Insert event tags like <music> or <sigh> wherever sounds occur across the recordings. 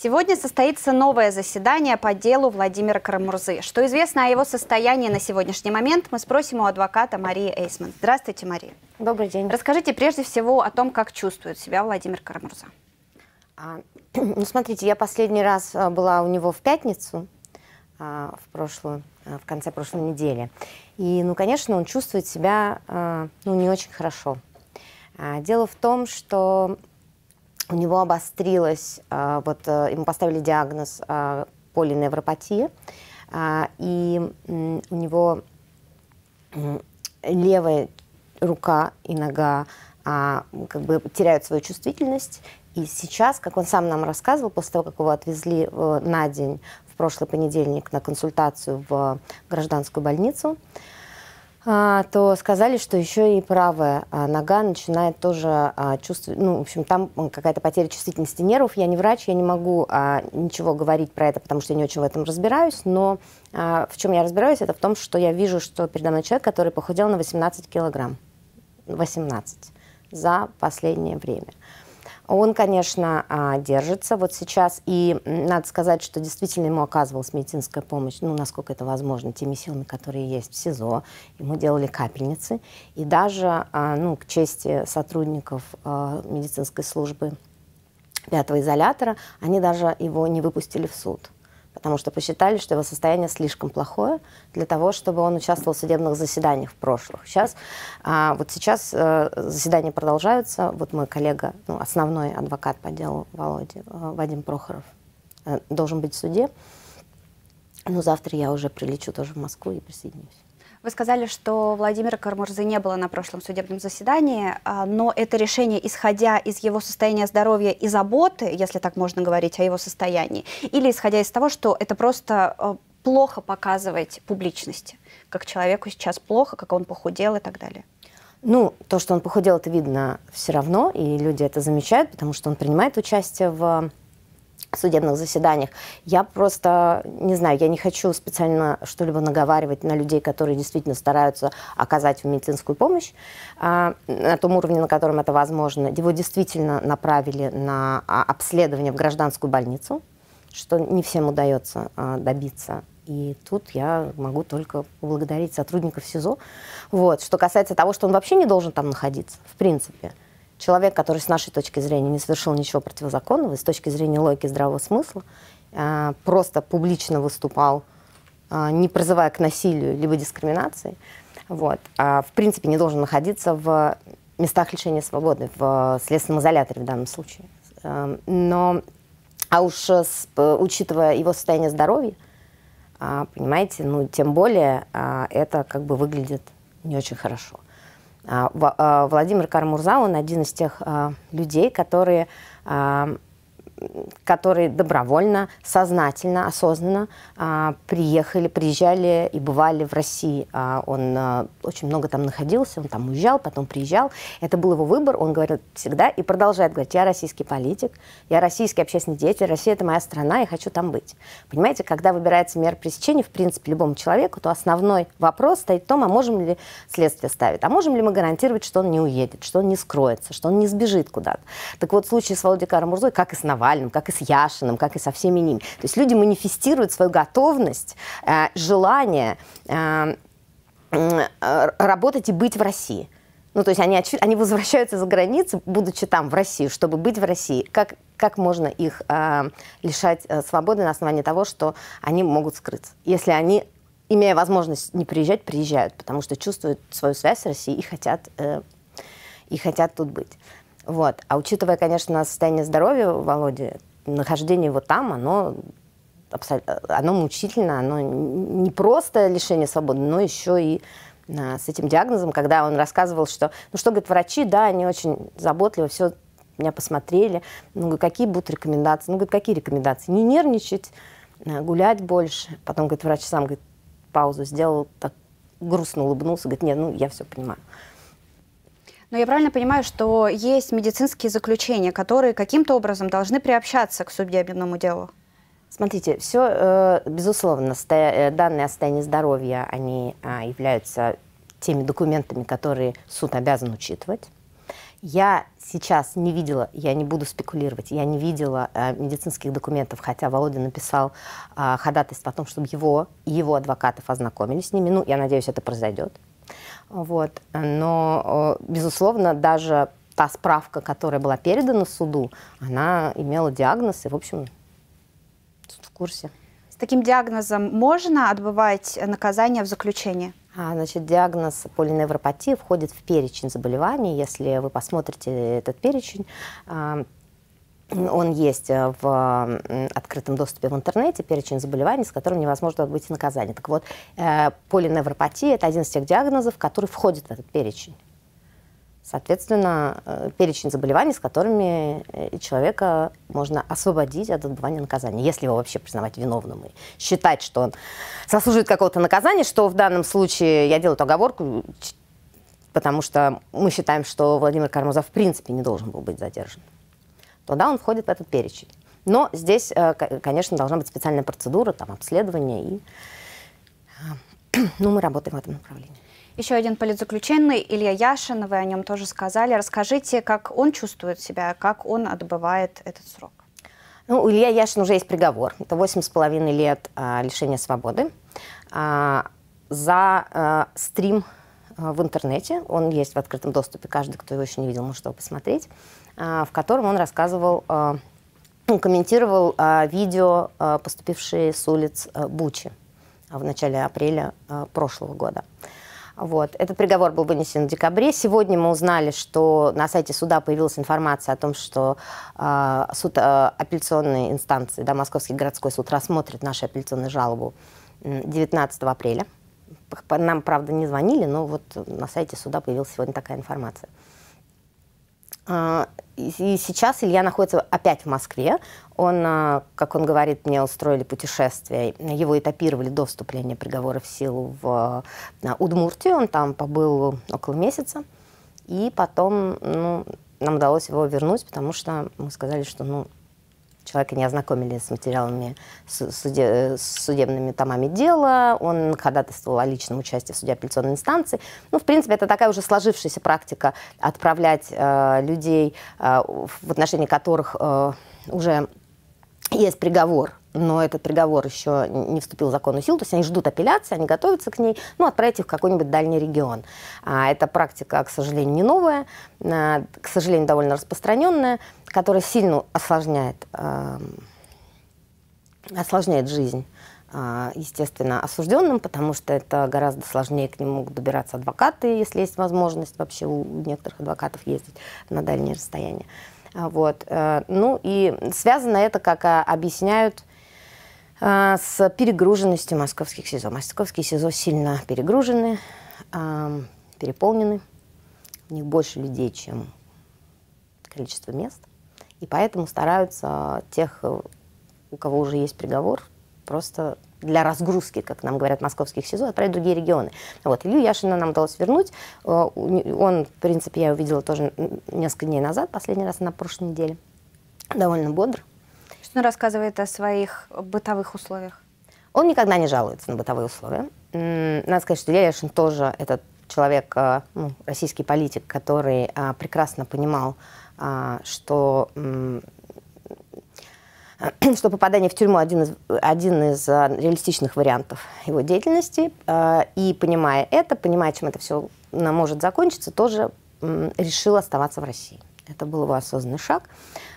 Сегодня состоится новое заседание по делу Владимира Карамурзы. Что известно о его состоянии на сегодняшний момент, мы спросим у адвоката Марии Эйсман. Здравствуйте, Мария. Добрый день. Расскажите прежде всего о том, как чувствует себя Владимир Карамурза. А, <clears throat> ну, смотрите, я последний раз а, была у него в пятницу, а, в прошлую, в конце прошлой недели. И, ну, конечно, он чувствует себя, ну, не очень хорошо. дело в том, что у него обострилось, э, вот э, ему поставили диагноз э, полиневропатия, и у него левая рука и нога а, как бы теряют свою чувствительность, и сейчас, как он сам нам рассказывал, после того, как его отвезли на день в прошлый понедельник на консультацию в гражданскую больницу, а, то сказали, что еще и правая а, нога начинает тоже а, чувствовать, ну, в общем, там какая-то потеря чувствительности нервов. Я не врач, я не могу ничего говорить про это, потому что я не очень в этом разбираюсь, но в чем я разбираюсь, это в том, что я вижу, что передо мной человек, который похудел на 18 килограмм. 18 за последнее время. Он, конечно, а, держится вот сейчас. И надо сказать, что действительно ему оказывалась медицинская помощь, ну, насколько это возможно, теми силами, которые есть в СИЗО. Ему делали капельницы. И даже, а, ну, к чести сотрудников а, медицинской службы пятого изолятора, они даже его не выпустили в суд потому что посчитали, что его состояние слишком плохое для того, чтобы он участвовал в судебных заседаниях в прошлых. Сейчас, а, вот сейчас э, заседания продолжаются. Вот мой коллега, ну, основной адвокат по делу Володи, э, Вадим Прохоров, э, должен быть в суде. Но завтра я уже прилечу тоже в Москву и присоединюсь. Вы сказали, что Владимира Кармурзы не было на прошлом судебном заседании, а, но это решение, исходя из его состояния здоровья и заботы, если так можно говорить о его состоянии, или исходя из того, что это просто а, плохо показывает публичности, как человеку сейчас плохо, как он похудел и так далее? Ну, то, что он похудел, это видно все равно, и люди это замечают, потому что он принимает участие в судебных заседаниях. Я просто, не знаю, я не хочу специально что-либо наговаривать на людей, которые действительно стараются оказать медицинскую помощь а, на том уровне, на котором это возможно. Его действительно направили на а, обследование в гражданскую больницу, что не всем удается а, добиться. И тут я могу только поблагодарить сотрудников СИЗО. Вот. Что касается того, что он вообще не должен там находиться, в принципе – человек, который с нашей точки зрения не совершил ничего противозаконного, с точки зрения логики здравого смысла, э, просто публично выступал, э, не призывая к насилию либо дискриминации, вот, а, в принципе не должен находиться в местах лишения свободы, в следственном изоляторе в данном случае. Эм, но, а уж э, учитывая его состояние здоровья, понимаете, ну тем более это как бы выглядит не очень хорошо. А, а, Владимир Кармурза, он один из тех а, людей, которые которые добровольно, сознательно, осознанно а, приехали, приезжали и бывали в России. А, он а, очень много там находился, он там уезжал, потом приезжал. Это был его выбор, он говорит всегда и продолжает говорить, я российский политик, я российский общественный деятель, Россия это моя страна, я хочу там быть. Понимаете, когда выбирается мера пресечения, в принципе, любому человеку, то основной вопрос стоит в том, а можем ли следствие ставить, а можем ли мы гарантировать, что он не уедет, что он не скроется, что он не сбежит куда-то. Так вот, в случае с Володей Карамурзой, как и с Навальным, Навальным, как и с Яшиным, как и со всеми ними. То есть люди манифестируют свою готовность, э, желание э, э, работать и быть в России. Ну, то есть они, они возвращаются за границу, будучи там, в Россию, чтобы быть в России. Как, как можно их э, лишать свободы на основании того, что они могут скрыться, если они, имея возможность не приезжать, приезжают, потому что чувствуют свою связь с Россией и хотят, э, и хотят тут быть. Вот. А учитывая, конечно, состояние здоровья Володи, нахождение его там, оно оно мучительно, оно не просто лишение свободы, но еще и а, с этим диагнозом, когда он рассказывал, что, ну что, говорит, врачи, да, они очень заботливо все меня посмотрели, ну, говорит, какие будут рекомендации, ну, говорит, какие рекомендации, не нервничать, а, гулять больше. Потом, говорит, врач сам, говорит, паузу сделал, так грустно улыбнулся, говорит, нет, ну, я все понимаю. Но я правильно понимаю, что есть медицинские заключения, которые каким-то образом должны приобщаться к судебному делу? Смотрите, все, э, безусловно, э, данные о состоянии здоровья, они а, являются теми документами, которые суд обязан учитывать. Я сейчас не видела, я не буду спекулировать, я не видела э, медицинских документов, хотя Володя написал а, ходатайство о том, чтобы его и его адвокатов ознакомились с ними. Ну, я надеюсь, это произойдет. Вот. Но, безусловно, даже та справка, которая была передана суду, она имела диагноз, и, в общем, суд в курсе. С таким диагнозом можно отбывать наказание в заключении? А, значит, диагноз полиневропатии входит в перечень заболеваний. Если вы посмотрите этот перечень, а, он есть э, в открытом доступе в интернете, перечень заболеваний, с которым невозможно отбыть наказание. Так вот, э, полиневропатия – это один из тех диагнозов, который входит в этот перечень. Соответственно, э, перечень заболеваний, с которыми человека можно освободить от отбывания наказания, если его вообще признавать виновным и считать, что он заслуживает какого-то наказания, что в данном случае я делаю эту оговорку, потому что мы считаем, что Владимир Кармазов в принципе не должен был быть задержан. Тогда он входит в этот перечень. Но здесь, э, конечно, должна быть специальная процедура, там, обследование, и э, <clears throat> ну, мы работаем в этом направлении. Еще один политзаключенный, Илья Яшин, вы о нем тоже сказали. Расскажите, как он чувствует себя, как он отбывает этот срок? Ну, у Илья Яшин уже есть приговор. Это 8,5 лет а, лишения свободы а, за а, стрим в интернете. Он есть в открытом доступе. Каждый, кто его еще не видел, может его посмотреть. А, в котором он рассказывал, а, ну, комментировал а, видео, поступившие с улиц Бучи в начале апреля прошлого года. Вот. Этот приговор был вынесен в декабре. Сегодня мы узнали, что на сайте суда появилась информация о том, что э, суд э, апелляционной инстанции, да, Московский городской суд, рассмотрит нашу апелляционную жалобу 19 апреля. Нам, правда, не звонили, но вот на сайте суда появилась сегодня такая информация. А, и сейчас Илья находится опять в Москве. Он, а, как он говорит, мне устроили путешествие. Его этапировали до вступления приговора в силу в а, Удмуртию. Он там побыл около месяца. И потом ну, нам удалось его вернуть, потому что мы сказали, что ну, человека не ознакомили с материалами судебными томами дела, он ходатайствовал о личном участии в суде апелляционной инстанции. Ну, в принципе, это такая уже сложившаяся практика отправлять э, людей, э, в отношении которых э, уже есть приговор, но этот приговор еще не вступил в законную силу, то есть они ждут апелляции, они готовятся к ней, ну, отправить их в какой-нибудь дальний регион. А, эта практика, к сожалению, не новая, а, к сожалению, довольно распространенная который сильно осложняет, э, осложняет жизнь а, естественно, осужденным, потому что это гораздо сложнее к ним могут добираться адвокаты, если есть возможность вообще у некоторых адвокатов ездить на дальние расстояния. А, вот. Э, ну и связано это, как а, объясняют, э, с перегруженностью московских СИЗО. Московские СИЗО сильно перегружены, эм, переполнены. У них больше людей, чем количество мест. И поэтому стараются тех, э, у кого уже есть приговор, просто для разгрузки, как нам говорят, московских СИЗО, отправить в другие регионы. Вот. Илью Яшина нам удалось вернуть. Э, он, в принципе, я увидела тоже несколько дней назад, последний раз на прошлой неделе. Довольно бодр. Что он рассказывает о своих бытовых условиях? Он никогда не жалуется на бытовые условия. Надо сказать, что Илья Яшин тоже этот человек, э, ну, российский политик, который а, прекрасно понимал, а, что <clears throat> что попадание в тюрьму один из, один из а, реалистичных вариантов его деятельности. И понимая это, понимая, чем это все может закончиться, тоже решил оставаться в России. Это был его осознанный шаг.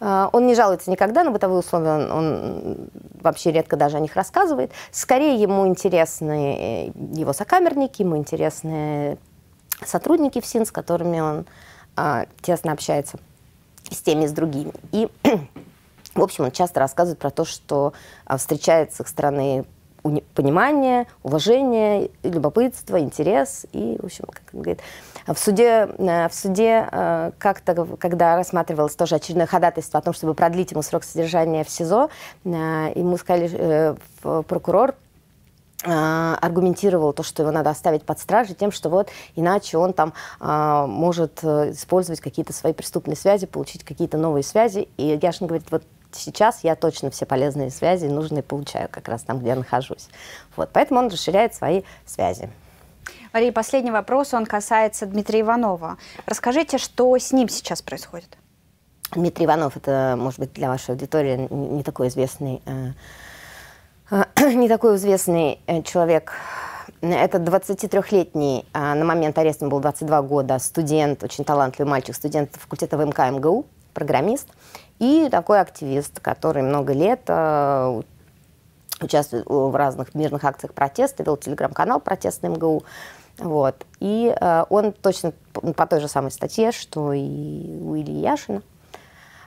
Э, он не жалуется никогда на бытовые условия, он, он вообще редко даже о них рассказывает. Скорее ему интересны э, его сокамерники, ему интересны сотрудники в ФСИН, с которыми он а, тесно общается, с теми, с другими. И, <clears throat> в общем, он часто рассказывает про то, что а, встречает с их стороны понимание, уважение, любопытство, интерес и, в общем, как он говорит. В суде, э, в суде э, как-то, когда рассматривалось тоже очередное ходатайство о том, чтобы продлить ему срок содержания в СИЗО, э, ему сказали, прокурор аргументировал то, что его надо оставить под стражей тем, что вот иначе он там а, может использовать какие-то свои преступные связи, получить какие-то новые связи. И Яшин говорит, вот сейчас я точно все полезные связи нужные получаю как раз там, где я нахожусь. Вот, поэтому он расширяет свои связи. Мария, последний вопрос, он касается Дмитрия Иванова. Расскажите, что с ним сейчас происходит? Дмитрий Иванов, это, может быть, для вашей аудитории не такой известный, э, э, <clears throat> не такой известный э, человек. Это 23-летний, э, на момент ареста ему был 22 года, студент, очень талантливый мальчик, студент факультета ВМК МГУ, программист и такой активист, который много лет э, участвует э, в разных мирных акциях протеста, вел телеграм-канал «Протестный МГУ». Вот. И э, он точно по той же самой статье, что и у Ильи Яшина,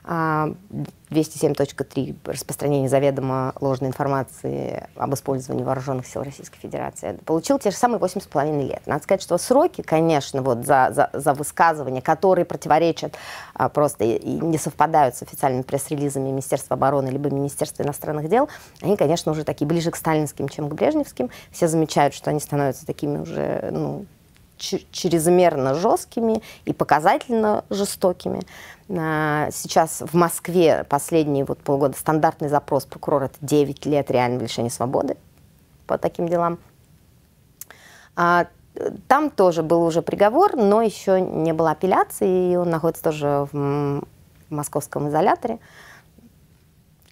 207.3 а, распространение заведомо ложной информации об использовании вооруженных сил Российской Федерации. Получил те же самые 8,5 лет. Надо сказать, что сроки, конечно, вот за, за, за высказывания, которые противоречат а, просто и, и не совпадают с официальными пресс-релизами Министерства обороны либо Министерства иностранных дел, они, конечно, уже такие ближе к сталинским, чем к брежневским. Все замечают, что они становятся такими уже, ну, чрезмерно жесткими и показательно жестокими. А, сейчас в Москве последние вот полгода стандартный запрос прокурора это 9 лет реального лишения свободы по таким делам. А, там тоже был уже приговор, но еще не было апелляции, и он находится тоже в московском изоляторе.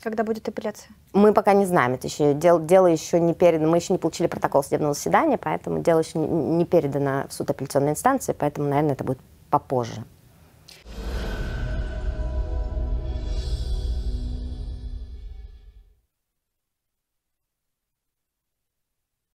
Когда будет апелляция? Мы пока не знаем. Это еще, дело, дело еще не передано. Мы еще не получили протокол судебного заседания, поэтому дело еще не, не передано в суд апелляционной инстанции, поэтому, наверное, это будет попозже.